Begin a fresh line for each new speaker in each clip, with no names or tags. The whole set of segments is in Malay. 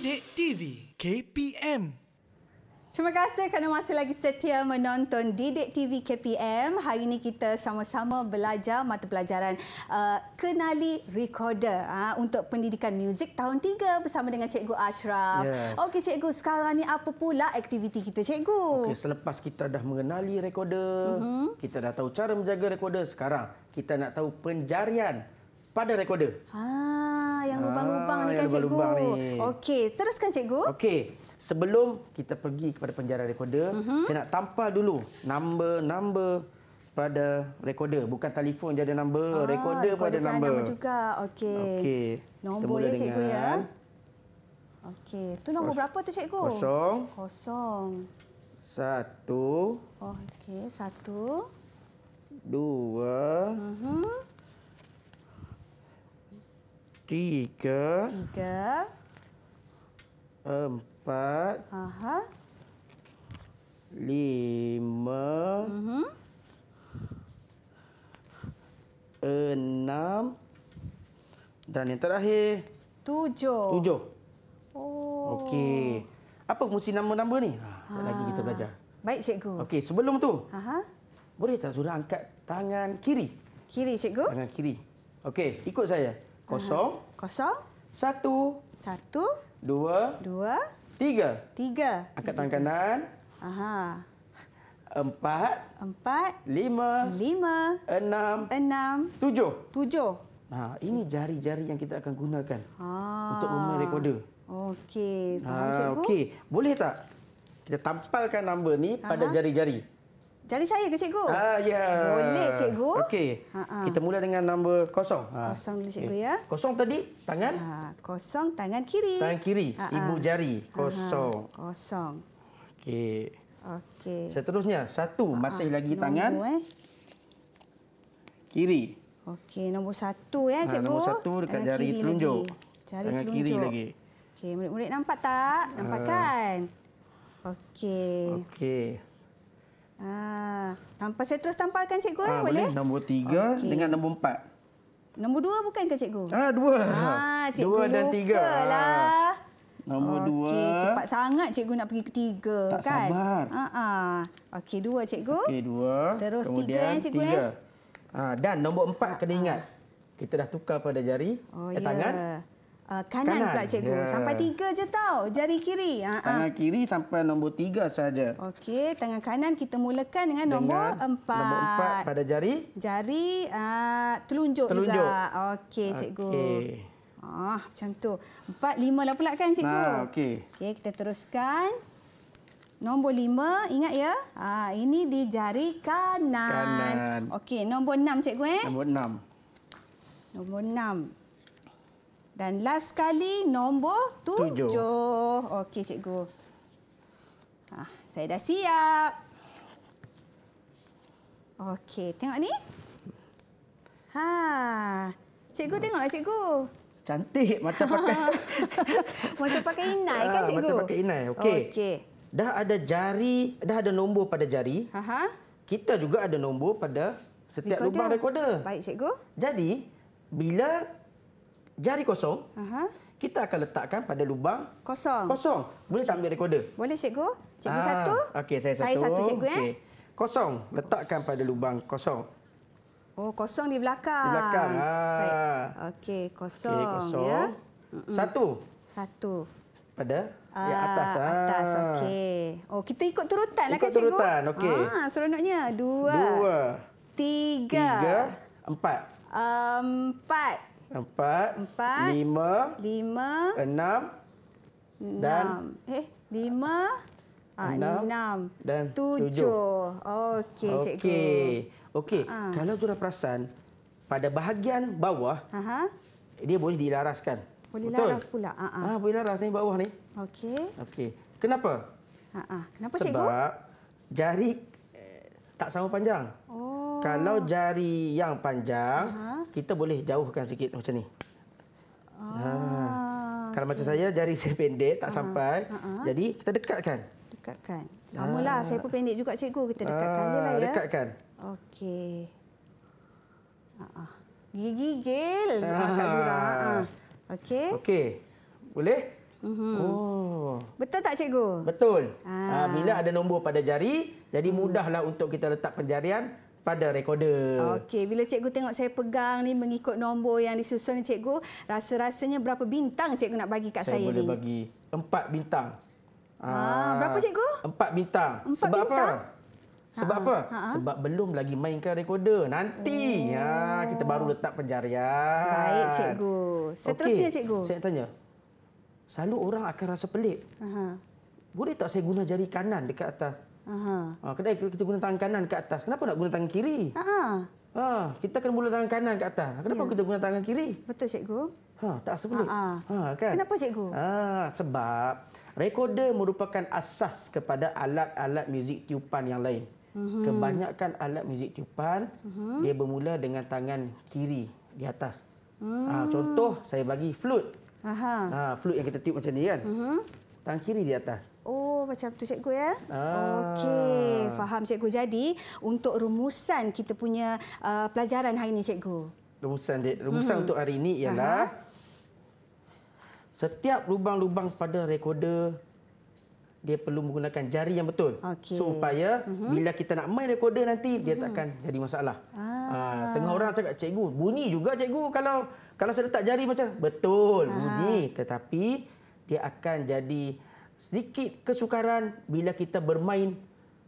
Sidik TV KPM. Terima kasih kerana masih lagi setia menonton Didik TV KPM. Hari ini kita sama-sama belajar mata pelajaran uh, kenali recorder uh, untuk pendidikan muzik tahun 3 bersama dengan Cikgu Ashraf. Yes. Okey Cikgu, sekarang ni apa pula aktiviti
kita Cikgu? Okey, selepas kita dah mengenali recorder, mm-hmm. kita dah tahu cara menjaga recorder, sekarang kita nak tahu penjarian pada recorder.
Ha lubang-lubang ni ah, kan lubang -lubang cikgu. Okey, teruskan cikgu.
Okey. Sebelum kita pergi kepada penjara rekoder, uh mhm. -huh. saya nak tampal dulu nombor-nombor pada rekoder. Bukan telefon je ada number, ah, rekoder pun Nombor kan juga.
Okey. Okey.
Nombor ya cikgu ya. Okey. Tu nombor berapa tu cikgu? Kosong.
Kosong.
Satu.
Oh, okey. Satu.
Dua. Uh mhm. -huh tiga, tiga, empat, Aha. lima, uh-huh. enam, dan yang terakhir
tujuh. Tujuh. Oh. Okey.
Apa fungsi nama-nama ni? Ha. Ah, tak ah. lagi kita belajar. Baik, cikgu. Okey, sebelum tu. Aha. Boleh tak saudara angkat tangan kiri? Kiri, cikgu. Tangan kiri. Okey, ikut saya. Kosong. Kosong.
Satu. Satu. Dua. Dua. Tiga. Tiga.
Angkat tangan kanan.
Aha.
Empat.
Empat. Lima. Lima.
Enam.
Enam. Tujuh. Tujuh.
Nah, ini jari-jari yang kita akan gunakan ha. ah. untuk memain rekoder.
Okey, ah, Okey,
boleh tak kita tampalkan nombor ni pada jari-jari?
Jadi saya ke cikgu? Ah, ya. Boleh cikgu. Okey. Kita
mula dengan nombor kosong. Ha. Kosong dulu cikgu okay. ya. Kosong tadi tangan? Ha.
Kosong tangan kiri. Tangan kiri. Ha. Ibu jari.
Kosong. Ha. Kosong. Okey.
Okey.
Seterusnya satu ha. masih lagi nombor, tangan. Eh. Kiri.
Okey, nombor satu ya cikgu. Ha. Nombor satu dekat tangan jari telunjuk.
Jari tangan telunjuk. kiri lagi.
Okey, murid-murid nampak tak? Ha. Nampak uh. kan? Okey. Okey. Ah, tanpa saya terus tampalkan cikgu ha, boleh?
Nombor tiga okay. dengan nombor empat.
Nombor dua bukan ke cikgu? Ah, dua. Ah, cikgu dua dan tiga. Ah. Lah.
Nombor okay. dua. cepat
sangat cikgu nak pergi tiga. tak kan? Tak sabar. Ah ah. Okey, dua cikgu. Okey,
dua. Terus Kemudian, tiga, eh, cikgu, tiga. Eh? Ha, dan nombor empat ha, kena ingat. Kita dah tukar pada jari. Oh, eh, ya. tangan.
Uh, ah, kanan, kanan pula cikgu. Yeah. Sampai tiga je tau. Jari kiri. Uh -uh. Tangan
kiri sampai nombor tiga saja.
Okey, tangan kanan kita mulakan dengan nombor empat. Nombor empat pada jari. Jari uh, telunjuk, telunjuk juga. Okey, cikgu. Oh, Ah, macam tu. Empat, lima lah pula kan, cikgu? Nah, Okey. Okey, kita teruskan. Nombor lima, ingat ya. Ah, ini di jari kanan. kanan. Okey, nombor enam, cikgu. Eh? Nombor enam. Nombor enam. Dan last kali nombor tujuh. tujuh. Okey, cikgu. Ha, saya dah siap. Okey, tengok ni. Ha, cikgu tengoklah cikgu.
Cantik macam
pakai. macam pakai inai kan ah, cikgu? Macam pakai inai. Okey. Okay.
Dah ada jari, dah ada nombor pada jari. Aha. Kita juga ada nombor pada setiap recorder. lubang rekoder. Baik cikgu. Jadi, bila jari kosong, Aha. kita akan letakkan pada lubang kosong. kosong. Boleh tak ambil rekoder? Boleh, cikgu. Cikgu ah. satu. Okey, saya satu. Saya satu, cikgu. Eh. Okay. Kosong. Letakkan pada lubang kosong.
Oh, kosong di belakang. Di belakang.
Ah. Okey, kosong. Okay, kosong. Ya.
Satu. Satu.
Pada? Ya, atas. Ah. Atas, okey.
Oh, kita ikut turutan lah, kan, cikgu? Ikut turutan, okey. Ah, seronoknya. Dua. Dua. Tiga. Tiga. Empat. Empat.
Empat. Empat. Lima. Lima. Enam.
dan Eh, lima.
Ah, enam. Dan tujuh. tujuh.
Okey, cikgu. Okey.
Okey, ah. kalau tu dah perasan, pada bahagian bawah, uh dia boleh dilaraskan. Boleh Betul? laras pula. Uh ah, -huh. ah, boleh laras ni bawah ni. Okey. Okey. Kenapa? Uh -huh. Kenapa, Sebab cikgu? Sebab jari eh, tak sama panjang. Oh. Kalau jari yang panjang, uh kita boleh jauhkan sikit macam ni. Ah. ah. Kalau okay. macam saya, jari saya pendek, tak ah. sampai. Ah. ah. Jadi, kita dekatkan. Dekatkan. Sama lah, ah. saya
pun pendek juga cikgu. Kita dekatkan lah ah. dia lah ya. Dekatkan. Okey. Ah. ah. gigi gel. Ah. Ah. Okey. Okey. Boleh? Uhum.
Oh
Betul tak cikgu?
Betul. Ah. Bila ada nombor pada jari, jadi mudahlah untuk kita letak penjarian pada rekoder.
Okey, bila cikgu tengok saya pegang ni mengikut nombor yang disusun ni cikgu, rasa-rasanya berapa bintang cikgu nak bagi kat saya, saya ni? Saya boleh
bagi empat bintang. Ah, berapa ah, cikgu? Empat bintang. Empat Sebab bintang? Ah, apa? Sebab ha apa? Ah. Ha -ha. Sebab belum lagi mainkan rekoder. Nanti oh. ya, kita baru letak penjarian. Baik, cikgu.
Seterusnya, okay. cikgu. Saya
tanya. Selalu orang akan rasa pelik. -ha. Boleh tak saya guna jari kanan dekat atas? Uh ah, -huh. Kedai kita guna tangan kanan ke atas. Kenapa nak guna tangan kiri? Uh -huh. uh, kita kena mula tangan kanan ke atas. Ah, kenapa yeah. kita guna tangan kiri? Betul, Cikgu. Ha, tak sepulit. Uh ha, -huh. Ha. ha, kan? Kenapa, Cikgu? Ha, sebab rekoder merupakan asas kepada alat-alat muzik tiupan yang lain.
Uh mhm. -huh. Kebanyakan
alat muzik tiupan, uh mhm. -huh. dia bermula dengan tangan kiri di atas.
Uh -huh. ha, contoh,
saya bagi flute. Uh ha, flute yang kita tiup macam ni kan? Uh mhm. -huh tangan kiri di atas.
Oh, macam tu cikgu ya.
Ah. Okey, faham
cikgu. Jadi, untuk rumusan kita punya uh, pelajaran hari ini cikgu.
Rumusan dia. Rumusan mm -hmm. untuk hari ini ialah Aha. setiap lubang-lubang pada rekoder dia perlu menggunakan jari yang betul. Okay. So, supaya mm -hmm. bila kita nak main rekoder nanti, dia mm -hmm. takkan mhm. jadi masalah.
Ah. Ah, setengah orang
cakap, cikgu, bunyi juga cikgu kalau kalau saya letak jari macam, betul, ah. bunyi. Tetapi, dia akan jadi sedikit kesukaran bila kita bermain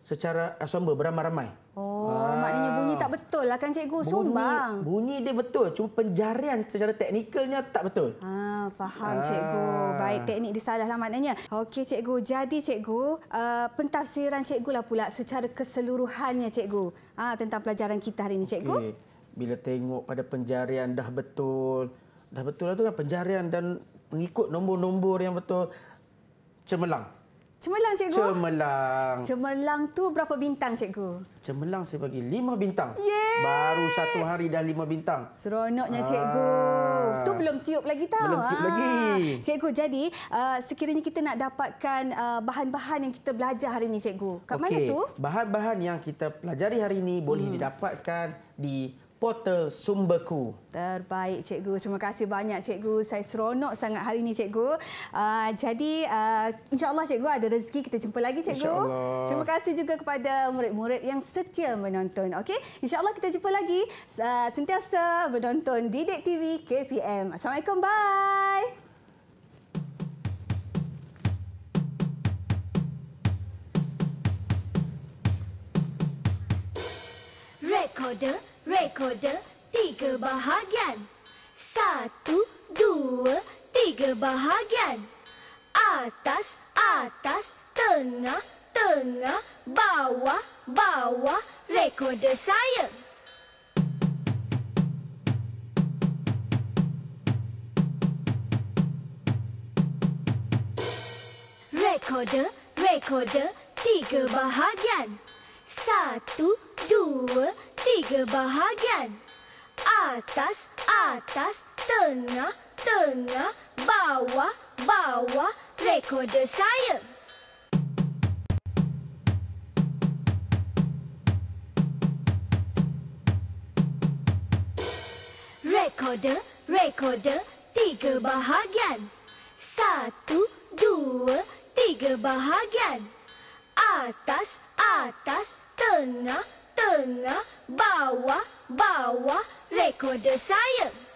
secara ensemble eh, beramai-ramai.
Oh, ah. maknanya bunyi tak betul lah kan cikgu, sumbang.
Bunyi, bunyi dia betul, cuma penjarian secara teknikalnya tak betul.
Ah, faham ah. cikgu. Baik teknik disalahlah maknanya. Okey cikgu, jadi cikgu, uh, eh, pentafsiran cikgu lah pula secara keseluruhannya cikgu. Ah, tentang pelajaran kita hari ini cikgu.
Okay.
Bila tengok pada penjarian dah betul. Dah betul lah tu kan penjarian dan mengikut nombor-nombor yang betul cemerlang. Cemerlang cikgu. Cemerlang.
Cemerlang tu berapa bintang cikgu?
Cemerlang saya bagi lima bintang. Yeay. Baru satu hari dah lima bintang. Seronoknya Aa. Ah. cikgu. Tu belum
tiup lagi tahu. Belum tiup Aa. Ah. lagi. Cikgu jadi uh, sekiranya kita nak dapatkan bahan-bahan uh, yang kita belajar hari ini cikgu. Kat okay. mana tu?
Bahan-bahan yang kita pelajari hari ini boleh hmm. didapatkan di portal Sumberku.
Terbaik cikgu. Terima kasih banyak cikgu. Saya seronok sangat hari ini cikgu. Uh, jadi uh, ah, insya cikgu ada rezeki kita jumpa lagi cikgu. Terima kasih juga kepada murid-murid yang setia menonton. Okay, Insyaallah kita jumpa lagi uh, sentiasa menonton Didik TV KPM. Assalamualaikum. Bye.
Recorder. Rekoder tiga bahagian. Satu, dua, tiga bahagian. Atas, atas, tengah, tengah, bawah, bawah, rekoder saya. Rekoder, rekoder, tiga bahagian. Satu, dua, tiga bahagian. Atas, atas, tengah, tengah, bawah, bawah, rekoder saya. Rekoder, rekoder, tiga bahagian. Satu, dua, tiga bahagian. Atas, atas, tengah, tengah tengah, bawah, bawah rekoder saya.